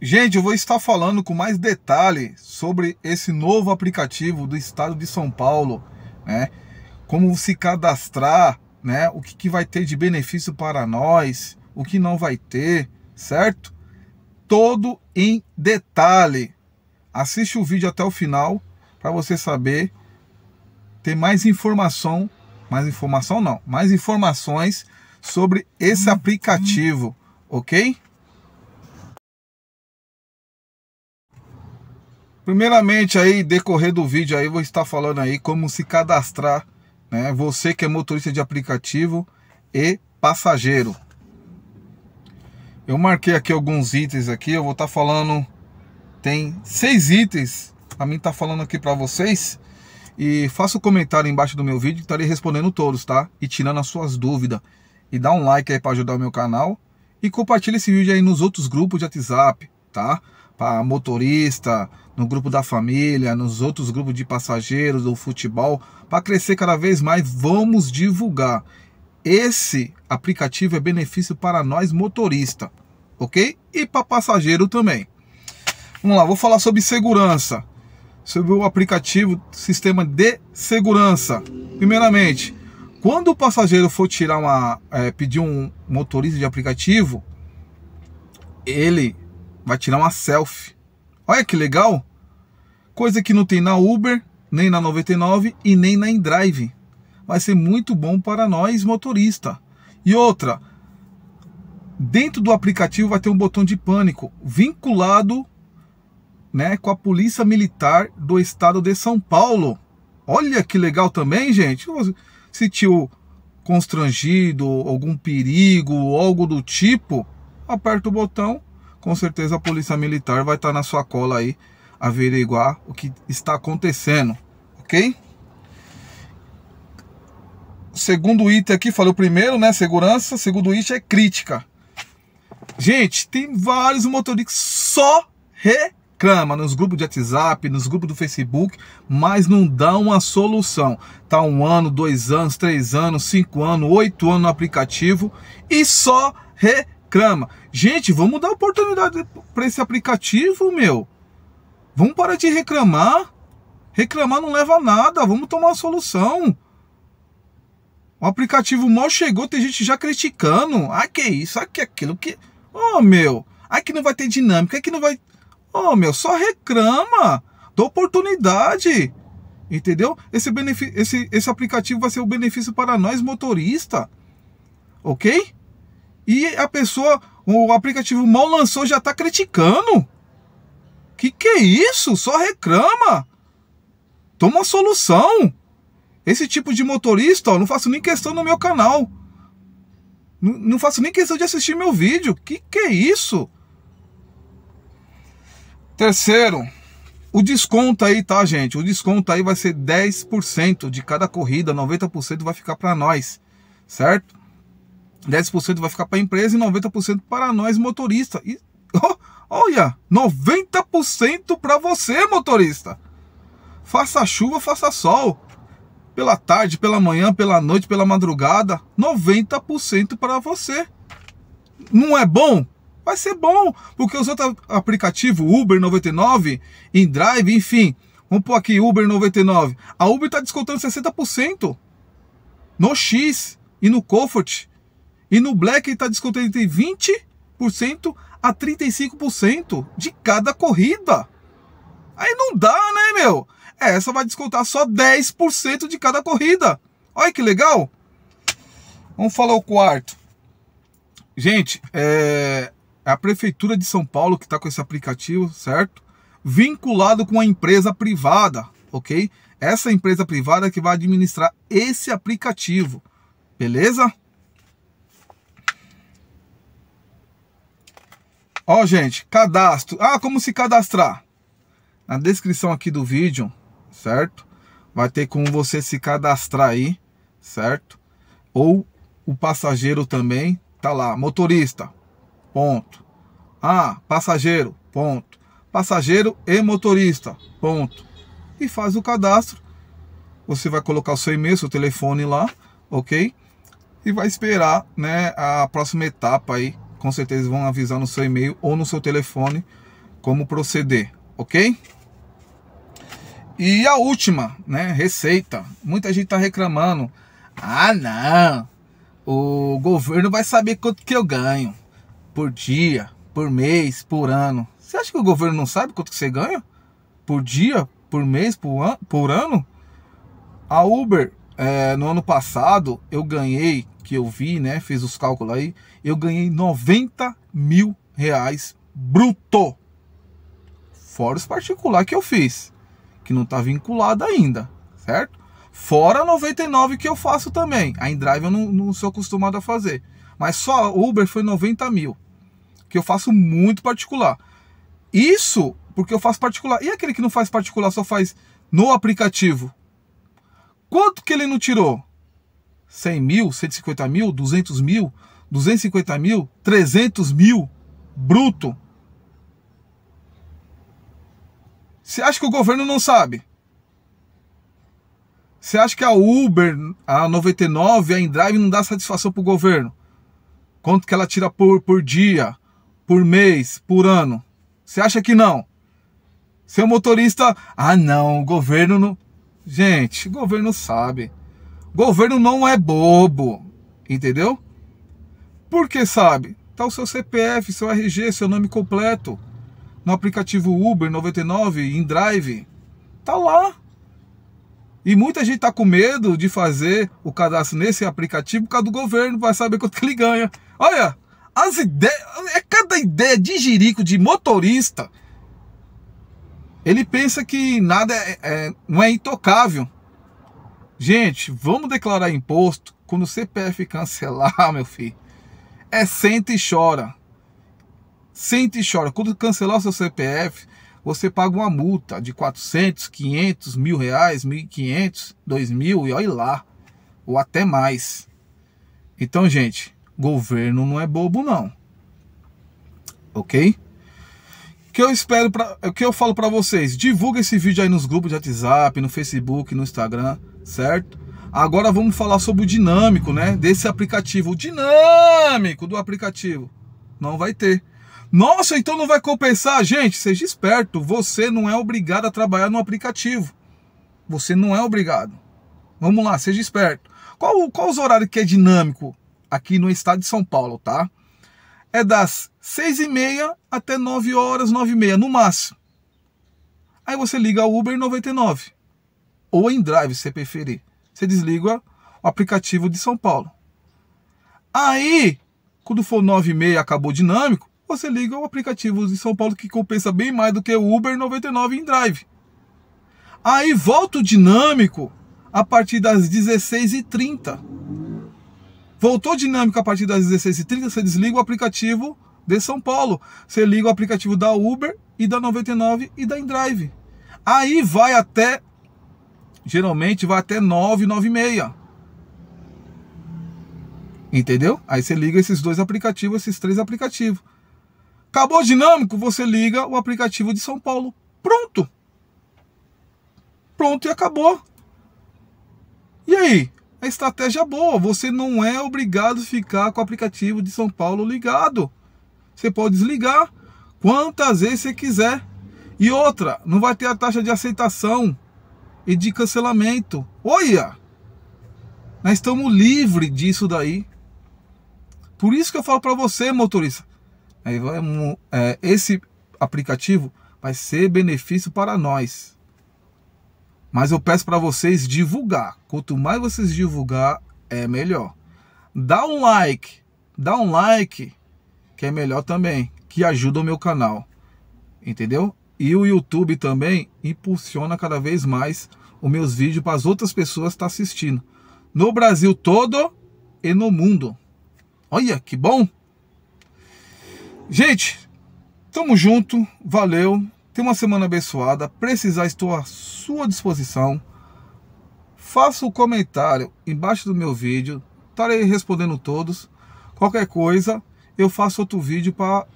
Gente, eu vou estar falando com mais detalhe sobre esse novo aplicativo do estado de São Paulo, né? Como se cadastrar, né? O que, que vai ter de benefício para nós, o que não vai ter, certo? Todo em detalhe. Assiste o vídeo até o final para você saber ter mais informação, mais informação não, mais informações sobre esse uhum. aplicativo, ok? Primeiramente aí, decorrer do vídeo aí, vou estar falando aí como se cadastrar, né? Você que é motorista de aplicativo e passageiro. Eu marquei aqui alguns itens aqui, eu vou estar falando, tem seis itens, a mim estar tá falando aqui para vocês. E faça o um comentário embaixo do meu vídeo, estarei respondendo todos, tá? E tirando as suas dúvidas. E dá um like aí para ajudar o meu canal. E compartilha esse vídeo aí nos outros grupos de WhatsApp, tá? para motorista, no grupo da família, nos outros grupos de passageiros do futebol, para crescer cada vez mais, vamos divulgar. Esse aplicativo é benefício para nós motorista, ok? E para passageiro também. Vamos lá, vou falar sobre segurança, sobre o aplicativo sistema de segurança. Primeiramente, quando o passageiro for tirar uma, é, pedir um motorista de aplicativo, ele vai tirar uma selfie. Olha que legal! Coisa que não tem na Uber, nem na 99 e nem na InDrive. Vai ser muito bom para nós motorista. E outra, dentro do aplicativo vai ter um botão de pânico vinculado né, com a Polícia Militar do Estado de São Paulo. Olha que legal também, gente. Sentiu constrangido, algum perigo, algo do tipo, aperta o botão com certeza a polícia militar vai estar tá na sua cola aí averiguar o que está acontecendo, ok? segundo item aqui, falei o primeiro, né? Segurança. segundo item é crítica. Gente, tem vários motoristas só reclama nos grupos de WhatsApp, nos grupos do Facebook, mas não dá uma solução. Tá um ano, dois anos, três anos, cinco anos, oito anos no aplicativo e só reclama Crama. Gente, vamos dar oportunidade para esse aplicativo, meu. Vamos parar de reclamar. Reclamar não leva a nada. Vamos tomar uma solução. O aplicativo mal chegou, tem gente já criticando. Ah, que isso, aqui aquilo, que. Ô, oh, meu. aqui não vai ter dinâmica, que não vai. Ô, oh, meu, só reclama. Dá oportunidade. Entendeu? Esse, benefício, esse, esse aplicativo vai ser o benefício para nós motorista. Ok? e a pessoa, o aplicativo mal lançou, já está criticando. Que que é isso? Só reclama. Toma solução. Esse tipo de motorista, ó, não faço nem questão no meu canal. Não, não faço nem questão de assistir meu vídeo. Que que é isso? Terceiro, o desconto aí, tá, gente? O desconto aí vai ser 10% de cada corrida, 90% vai ficar para nós, certo? 10% vai ficar para a empresa e 90% para nós motorista. E oh, olha, 90% para você motorista. Faça chuva, faça sol. Pela tarde, pela manhã, pela noite, pela madrugada, 90% para você. Não é bom? Vai ser bom, porque os outros aplicativos, Uber 99, InDrive, enfim, vamos pôr aqui Uber 99. A Uber está descontando 60% no X e no Comfort. E no Black ele está descontando entre 20% a 35% de cada corrida. Aí não dá, né, meu? É, essa vai descontar só 10% de cada corrida. Olha que legal. Vamos falar o quarto. Gente, é, é a Prefeitura de São Paulo que está com esse aplicativo, certo? Vinculado com a empresa privada, ok? Essa empresa privada que vai administrar esse aplicativo, beleza? Ó, gente, cadastro. Ah, como se cadastrar? Na descrição aqui do vídeo, certo? Vai ter como você se cadastrar aí, certo? Ou o passageiro também, tá lá, motorista, ponto. Ah, passageiro, ponto. Passageiro e motorista, ponto. E faz o cadastro. Você vai colocar o seu e-mail, seu telefone lá, ok? E vai esperar, né, a próxima etapa aí com certeza vão avisar no seu e-mail ou no seu telefone como proceder, ok? E a última, né? Receita. Muita gente tá reclamando. Ah, não. O governo vai saber quanto que eu ganho por dia, por mês, por ano. Você acha que o governo não sabe quanto que você ganha por dia, por mês, por, an por ano? A Uber, é, no ano passado, eu ganhei que eu vi, né? Fez os cálculos aí. Eu ganhei 90 mil reais bruto. Fora os particular que eu fiz. Que não tá vinculado ainda, certo? Fora 99 que eu faço também. A InDrive eu não, não sou acostumado a fazer. Mas só Uber foi 90 mil. Que eu faço muito particular. Isso porque eu faço particular. E aquele que não faz particular, só faz no aplicativo? Quanto que ele não tirou? 100 mil, 150 mil, 200 mil, 250 mil, 300 mil bruto. Você acha que o governo não sabe? Você acha que a Uber, a 99, a Indrive não dá satisfação para o governo? Quanto que ela tira por, por dia, por mês, por ano? Você acha que não? Seu motorista, ah não, o governo não... Gente, o governo sabe. Governo não é bobo, entendeu? Porque sabe? Tá o seu CPF, seu RG, seu nome completo no aplicativo Uber 99, em Drive, tá lá. E muita gente tá com medo de fazer o cadastro nesse aplicativo por causa do governo, vai saber quanto que ele ganha. Olha, as ideias, é cada ideia de jirico de motorista. Ele pensa que nada é, é não é intocável. Gente, vamos declarar imposto quando o CPF cancelar, meu filho. É sente e chora. Sente e chora. Quando cancelar o seu CPF, você paga uma multa de 400, 500, mil reais, 1.500, 2.000 e olha lá. Ou até mais. Então, gente, governo não é bobo, não. Ok? que eu espero para o que eu falo para vocês divulga esse vídeo aí nos grupos de WhatsApp no Facebook no Instagram certo? Agora vamos falar sobre o dinâmico, né? Desse aplicativo. O dinâmico do aplicativo. Não vai ter. Nossa, então não vai compensar? Gente, seja esperto. Você não é obrigado a trabalhar no aplicativo. Você não é obrigado. Vamos lá, seja esperto. Qual, qual os horários que é dinâmico aqui no estado de São Paulo, tá? É das seis e meia até nove horas, nove e meia, no máximo. Aí você liga o Uber 99 ou em drive, se preferir. Você desliga o aplicativo de São Paulo. Aí, quando for meia acabou dinâmico, você liga o aplicativo de São Paulo que compensa bem mais do que o Uber 99 em drive. Aí volta o dinâmico a partir das 16h30. Voltou dinâmico a partir das 16h30, você desliga o aplicativo de São Paulo. Você liga o aplicativo da Uber e da 99 e da InDrive. Aí vai até geralmente vai até 9, meia, Entendeu? Aí você liga esses dois aplicativos, esses três aplicativos. Acabou o dinâmico, você liga o aplicativo de São Paulo. Pronto. Pronto e acabou. E aí? A estratégia é boa. Você não é obrigado a ficar com o aplicativo de São Paulo ligado. Você pode desligar quantas vezes você quiser. E outra, não vai ter a taxa de aceitação e de cancelamento. Olha! Nós estamos livres disso daí. Por isso que eu falo para você, motorista. É, esse aplicativo vai ser benefício para nós. Mas eu peço para vocês divulgar. Quanto mais vocês divulgar, é melhor. Dá um like. Dá um like, que é melhor também. Que ajuda o meu canal. Entendeu? E o YouTube também impulsiona cada vez mais os meus vídeos para as outras pessoas estar tá assistindo. No Brasil todo e no mundo. Olha que bom! Gente, tamo junto, valeu. Tenha uma semana abençoada. Precisar, estou à sua disposição. Faça o um comentário embaixo do meu vídeo. Estarei respondendo todos. Qualquer coisa, eu faço outro vídeo para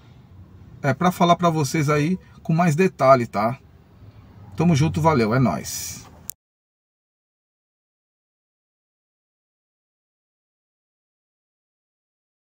é, falar para vocês aí com mais detalhe, tá? Tamo junto, valeu, é nóis.